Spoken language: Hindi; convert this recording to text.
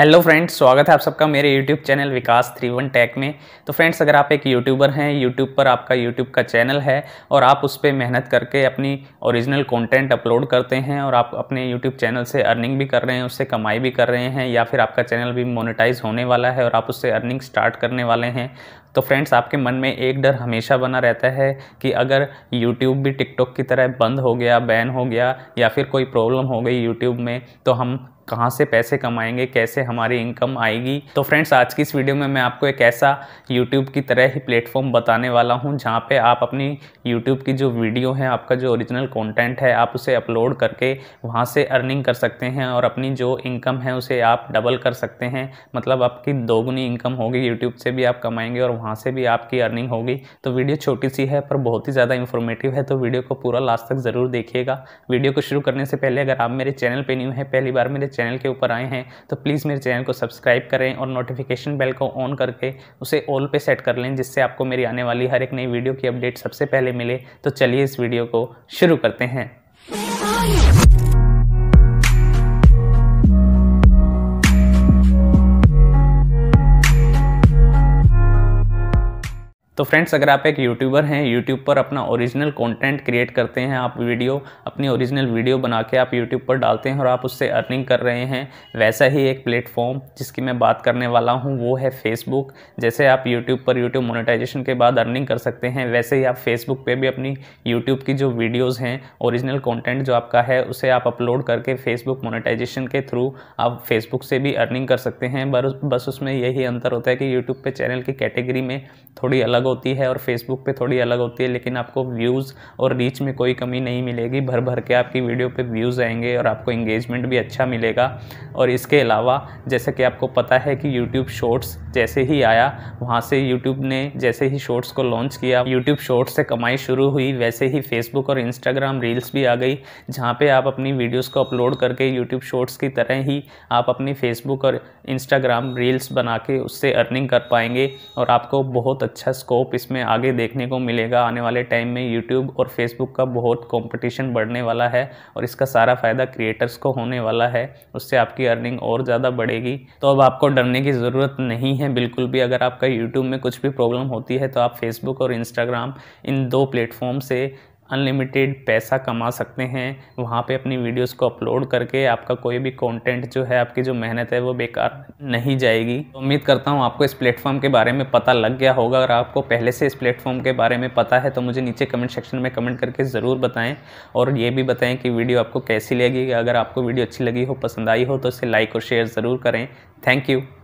हेलो फ्रेंड्स स्वागत है आप सबका मेरे YouTube channel Vikas three one tech में तो फ्रेंड्स अगर आप एक यूट्यूबर हैं यूट्यूब पर आपका यूट्यूब का चैनल है और आप उस पर मेहनत करके अपनी ओरिजिनल कंटेंट अपलोड करते हैं और आप अपने यूट्यूब चैनल से अर्निंग भी कर रहे हैं उससे कमाई भी कर रहे हैं या फिर आपका चैनल भी मोनिटाइज होने वाला है और आप उससे अर्निंग स्टार्ट करने वाले हैं तो फ्रेंड्स आपके मन में एक डर हमेशा बना रहता है कि अगर यूट्यूब भी टिकटॉक की तरह बंद हो गया बैन हो गया या फिर कोई प्रॉब्लम हो गई यूट्यूब में तो हम कहाँ से पैसे कमाएंगे कैसे हमारी इनकम आएगी तो फ्रेंड्स आज की इस वीडियो में मैं आपको एक ऐसा यूट्यूब की तरह ही प्लेटफॉर्म बताने वाला हूँ जहाँ पे आप अपनी यूट्यूब की जो वीडियो है आपका जो ओरिजिनल कंटेंट है आप उसे अपलोड करके वहाँ से अर्निंग कर सकते हैं और अपनी जो इनकम है उसे आप डबल कर सकते हैं मतलब आपकी दोगुनी इनकम होगी यूट्यूब से भी आप कमाएंगे और वहाँ से भी आपकी अर्निंग होगी तो वीडियो छोटी सी है पर बहुत ही ज़्यादा इन्फॉर्मेटिव है तो वीडियो को पूरा लास्ट तक ज़रूर देखिएगा वीडियो को शुरू करने से पहले अगर आप मेरे चैनल पर न्यू हैं पहली बार मेरे चैनल के ऊपर आए हैं तो प्लीज़ मेरे चैनल को सब्सक्राइब करें और नोटिफिकेशन बेल को ऑन करके उसे ऑल पर सेट कर लें जिससे आपको मेरी आने वाली हर एक नई वीडियो की अपडेट सबसे पहले मिले तो चलिए इस वीडियो को शुरू करते हैं तो फ्रेंड्स अगर आप एक यूट्यूबर हैं यूट्यूब पर अपना ओरिजिनल कंटेंट क्रिएट करते हैं आप वीडियो अपनी ओरिजिनल वीडियो बना के आप यूट्यूब पर डालते हैं और आप उससे अर्निंग कर रहे हैं वैसा ही एक प्लेटफॉर्म जिसकी मैं बात करने वाला हूँ वो है फेसबुक जैसे आप यूट्यूब पर यूट्यूब मोनिटाइजेशन के बाद अर्निंग कर सकते हैं वैसे ही आप फेसबुक पर भी अपनी यूट्यूब की जो वीडियोज़ हैं ओरिजिनल कॉन्टेंट जो आपका है उसे आप अपलोड करके फेसबुक मोनिटाइजेशन के थ्रू आप फेसबुक से भी अर्निंग कर सकते हैं बस उसमें यही अंतर होता है कि यूट्यूब पर चैनल की कैटेगरी में थोड़ी अलग होती है और फेसबुक पे थोड़ी अलग होती है लेकिन आपको व्यूज़ और रीच में कोई कमी नहीं मिलेगी भर भर के आपकी वीडियो पे व्यूज़ आएंगे और आपको इंगेजमेंट भी अच्छा मिलेगा और इसके अलावा जैसे कि आपको पता है कि यूट्यूब शॉर्ट्स जैसे ही आया वहाँ से यूट्यूब ने जैसे ही शॉर्ट्स को लॉन्च किया यूट्यूब शॉर्ट्स से कमाई शुरू हुई वैसे ही फेसबुक और इंस्टाग्राम रील्स भी आ गई जहाँ पर आप अपनी वीडियोज़ को अपलोड करके यूट्यूब शॉर्ट्स की तरह ही आप अपनी फेसबुक और इंस्टाग्राम रील्स बना के उससे अर्निंग कर पाएंगे और आपको बहुत अच्छा स्कोप होप इसमें आगे देखने को मिलेगा आने वाले टाइम में यूट्यूब और फेसबुक का बहुत कंपटीशन बढ़ने वाला है और इसका सारा फ़ायदा क्रिएटर्स को होने वाला है उससे आपकी अर्निंग और ज़्यादा बढ़ेगी तो अब आपको डरने की ज़रूरत नहीं है बिल्कुल भी अगर आपका यूट्यूब में कुछ भी प्रॉब्लम होती है तो आप फेसबुक और इंस्टाग्राम इन दो प्लेटफॉर्म से अनलिमिटेड पैसा कमा सकते हैं वहाँ पे अपनी वीडियोस को अपलोड करके आपका कोई भी कंटेंट जो है आपकी जो मेहनत है वो बेकार नहीं जाएगी तो उम्मीद करता हूँ आपको इस प्लेटफॉर्म के बारे में पता लग गया होगा अगर आपको पहले से इस प्लेटफॉर्म के बारे में पता है तो मुझे नीचे कमेंट सेक्शन में कमेंट करके ज़रूर बताएँ और ये भी बताएँ कि वीडियो आपको कैसी लगेगी अगर आपको वीडियो अच्छी लगी हो पसंद आई हो तो इसे लाइक और शेयर ज़रूर करें थैंक यू